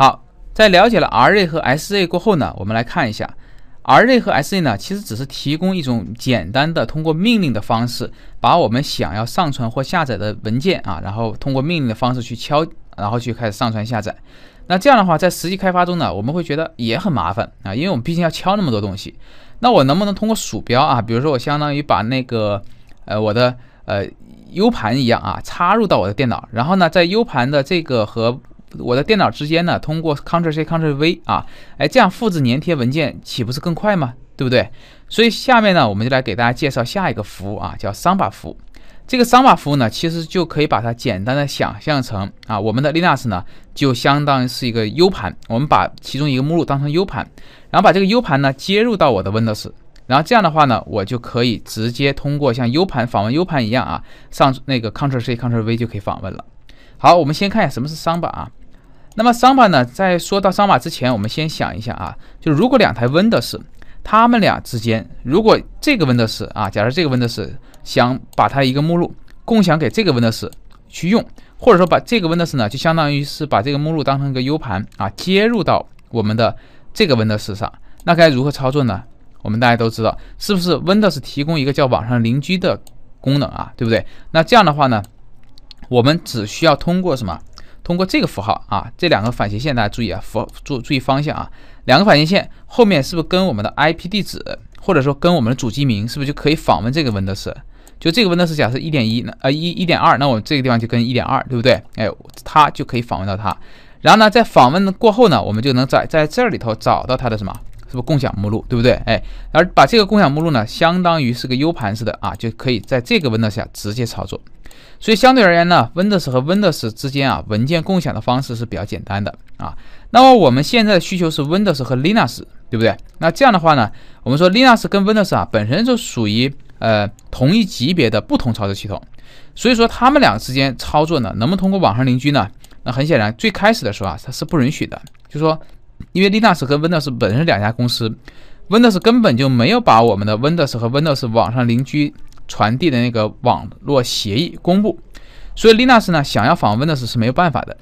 好，在了解了 RZ 和 SZ 过后呢，我们来看一下 RZ 和 SZ 呢，其实只是提供一种简单的通过命令的方式，把我们想要上传或下载的文件啊，然后通过命令的方式去敲，然后去开始上传下载。那这样的话，在实际开发中呢，我们会觉得也很麻烦啊，因为我们毕竟要敲那么多东西。那我能不能通过鼠标啊，比如说我相当于把那个呃我的呃 U 盘一样啊，插入到我的电脑，然后呢，在 U 盘的这个和我的电脑之间呢，通过 Ctrl+C Ctrl+V 啊，哎，这样复制粘贴文件岂不是更快吗？对不对？所以下面呢，我们就来给大家介绍下一个服务啊，叫 Samba 服务。这个 Samba 服务呢，其实就可以把它简单的想象成啊，我们的 Linux 呢，就相当于是一个 U 盘。我们把其中一个目录当成 U 盘，然后把这个 U 盘呢接入到我的 Windows，然后这样的话呢，我就可以直接通过像 U 盘访问 U 盘一样啊，上那个 Ctrl+C Ctrl+V 就可以访问了。好，我们先看一下什么是 Samba 啊。那么桑巴呢？在说到桑巴之前，我们先想一下啊，就如果两台 Windows，它们俩之间，如果这个 Windows 啊，假设这个 Windows 想把它一个目录共享给这个 Windows 去用，或者说把这个 Windows 呢，就相当于是把这个目录当成一个 U 盘啊，接入到我们的这个 Windows 上，那该如何操作呢？我们大家都知道，是不是 Windows 提供一个叫网上邻居的功能啊，对不对？那这样的话呢，我们只需要通过什么？通过这个符号啊，这两个反斜线大家注意啊，符注注意方向啊，两个反斜线后面是不是跟我们的 IP 地址，或者说跟我们的主机名，是不是就可以访问这个 Windows？就这个 Windows 假设一点一那呃一一点二，那我这个地方就跟一点二，对不对？哎，它就可以访问到它。然后呢，在访问过后呢，我们就能在在这里头找到它的什么？是不是共享目录，对不对？哎，而把这个共享目录呢，相当于是个 U 盘似的啊，就可以在这个 Windows 下直接操作。所以相对而言呢，Windows 和 Windows 之间啊，文件共享的方式是比较简单的啊。那么我们现在的需求是 Windows 和 Linux，对不对？那这样的话呢，我们说 Linux 跟 Windows 啊，本身就属于呃同一级别的不同操作系统，所以说他们两个之间操作呢，能不能通过网上邻居呢？那很显然，最开始的时候啊，它是不允许的，就说。因为 Linux 和 Windows 本身是两家公司，Windows 根本就没有把我们的 Windows 和 Windows 网上邻居传递的那个网络协议公布，所以 Linux 呢想要访问 Windows 是没有办法的。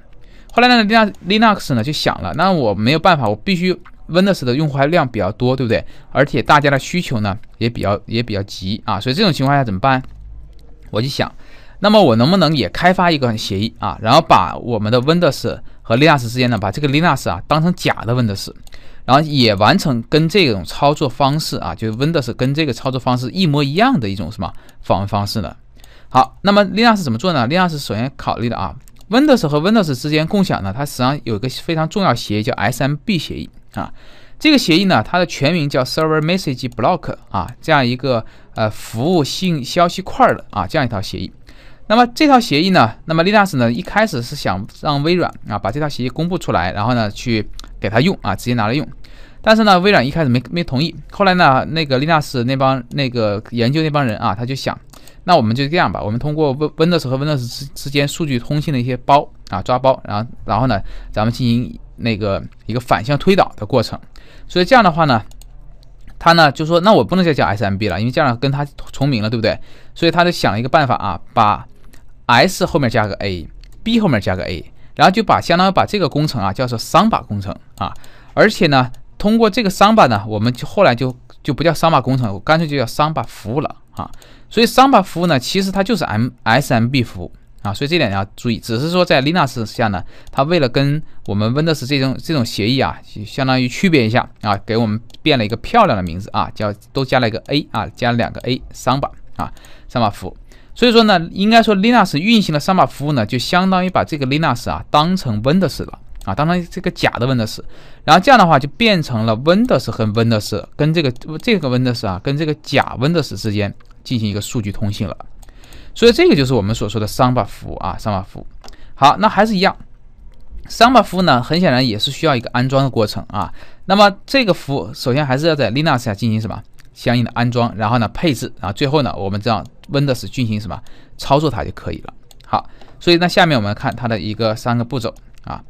后来呢，Linux 呢就想了，那我没有办法，我必须 Windows 的用户量比较多，对不对？而且大家的需求呢也比较也比较急啊，所以这种情况下怎么办？我就想，那么我能不能也开发一个协议啊，然后把我们的 Windows。和 Linux 之间呢，把这个 Linux 啊当成假的 Windows，然后也完成跟这种操作方式啊，就是 Windows 跟这个操作方式一模一样的一种什么访问方式呢？好，那么 Linux 怎么做呢？Linux 首先考虑的啊，Windows 和 Windows 之间共享呢，它实际上有一个非常重要的协议叫 SMB 协议啊，这个协议呢，它的全名叫 Server Message Block 啊，这样一个呃服务性消息块的啊这样一套协议。那么这套协议呢？那么 Linux 呢？一开始是想让微软啊把这套协议公布出来，然后呢去给他用啊，直接拿来用。但是呢，微软一开始没没同意。后来呢，那个 Linux 那帮那个研究那帮人啊，他就想，那我们就这样吧，我们通过 Windows 和 Windows 之之间数据通信的一些包啊抓包，然后然后呢，咱们进行那个一个反向推导的过程。所以这样的话呢，他呢就说，那我不能再叫 SMB 了，因为这样跟他重名了，对不对？所以他就想了一个办法啊，把 S 后面加个 A，B 后面加个 A，然后就把相当于把这个工程啊叫做桑巴工程啊，而且呢，通过这个桑巴呢，我们就后来就就不叫桑巴工程，我干脆就叫桑巴服务了啊。所以桑巴服务呢，其实它就是 M S M B 服务啊。所以这点要注意，只是说在 Linux 下呢，它为了跟我们 Windows 这种这种协议啊，相当于区别一下啊，给我们变了一个漂亮的名字啊，叫都加了一个 A 啊，加了两个 a 桑巴啊桑巴服务。所以说呢，应该说 Linux 运行的 Samba 服务呢，就相当于把这个 Linux 啊当成 Windows 了啊，当成这个假的 Windows，然后这样的话就变成了 Windows 和 Windows 跟这个这个 Windows 啊跟这个假 Windows 之间进行一个数据通信了。所以这个就是我们所说的 Samba 服务啊，Samba 服务。好，那还是一样，Samba 服务呢，很显然也是需要一个安装的过程啊。那么这个服务首先还是要在 Linux 下进行什么？相应的安装，然后呢配置，然后最后呢我们这样 Windows 进行什么操作它就可以了。好，所以那下面我们看它的一个三个步骤啊。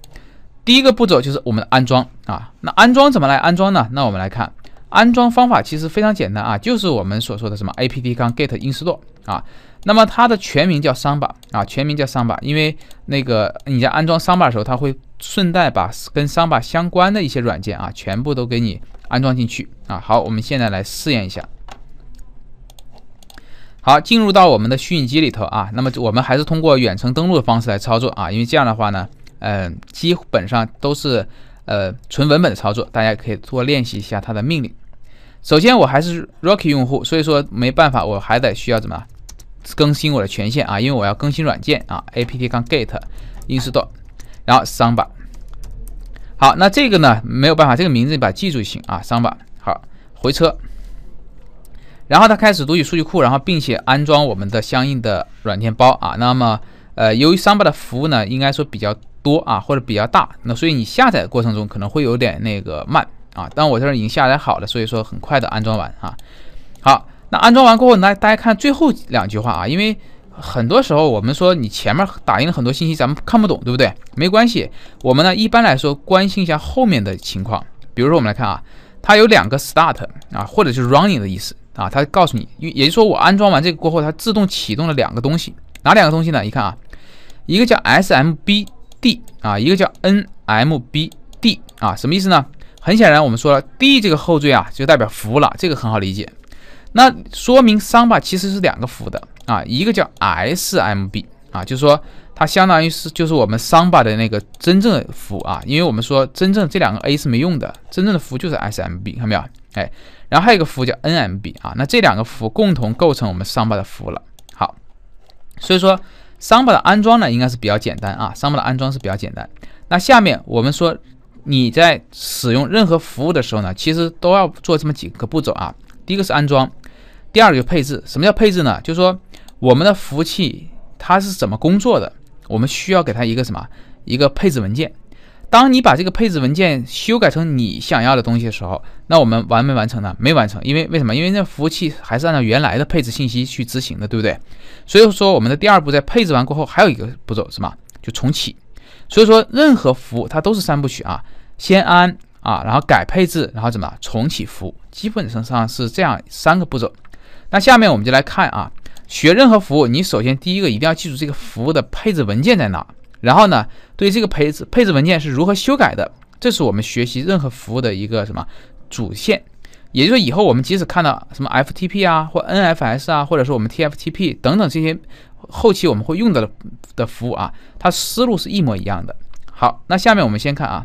第一个步骤就是我们的安装啊。那安装怎么来安装呢？那我们来看安装方法其实非常简单啊，就是我们所说的什么 apt-get install 啊。那么它的全名叫 Samba 啊，全名叫 Samba，因为那个你在安装 Samba 的时候，它会顺带把跟 Samba 相关的一些软件啊，全部都给你安装进去啊。好，我们现在来试验一下。好，进入到我们的虚拟机里头啊。那么我们还是通过远程登录的方式来操作啊，因为这样的话呢，嗯，基本上都是呃纯文本的操作，大家可以多练习一下它的命令。首先我还是 Rocky 用户，所以说没办法，我还得需要怎么？更新我的权限啊，因为我要更新软件啊，app 杠 get install，然后 samba。好，那这个呢没有办法，这个名字你把它记住就行啊。s a m b a 好，回车。然后它开始读取数据库，然后并且安装我们的相应的软件包啊。那么，呃，由于 Samba 的服务呢，应该说比较多啊，或者比较大，那所以你下载过程中可能会有点那个慢啊。但我这儿已经下载好了，所以说很快的安装完啊。好。那安装完过后，来大家看最后两句话啊，因为很多时候我们说你前面打印了很多信息，咱们看不懂，对不对？没关系，我们呢一般来说关心一下后面的情况。比如说我们来看啊，它有两个 start 啊，或者是 running 的意思啊，它告诉你，也就是说我安装完这个过后，它自动启动了两个东西，哪两个东西呢？你看啊，一个叫 SMBD 啊，一个叫 NMBD 啊，什么意思呢？很显然我们说了 D 这个后缀啊，就代表服务了，这个很好理解。那说明桑巴其实是两个符的啊，一个叫 SMB 啊，就是说它相当于是就是我们桑巴的那个真正的符啊，因为我们说真正这两个 A 是没用的，真正的符就是 SMB，看到没有？哎，然后还有一个符叫 NMB 啊，那这两个符共同构成我们桑巴的符了。好，所以说桑巴的安装呢，应该是比较简单啊，桑巴的安装是比较简单。那下面我们说你在使用任何服务的时候呢，其实都要做这么几个步骤啊，第一个是安装。第二个配置，什么叫配置呢？就是说我们的服务器它是怎么工作的，我们需要给它一个什么一个配置文件。当你把这个配置文件修改成你想要的东西的时候，那我们完没完成呢？没完成，因为为什么？因为那服务器还是按照原来的配置信息去执行的，对不对？所以说我们的第二步在配置完过后还有一个步骤，什么？就重启。所以说任何服务它都是三部曲啊，先安啊，然后改配置，然后怎么重启服务？基本上上是这样三个步骤。那下面我们就来看啊，学任何服务，你首先第一个一定要记住这个服务的配置文件在哪。然后呢，对这个配置配置文件是如何修改的，这是我们学习任何服务的一个什么主线。也就是说，以后我们即使看到什么 FTP 啊，或 NFS 啊，或者说我们 TFTP 等等这些后期我们会用到的的服务啊，它思路是一模一样的。好，那下面我们先看啊。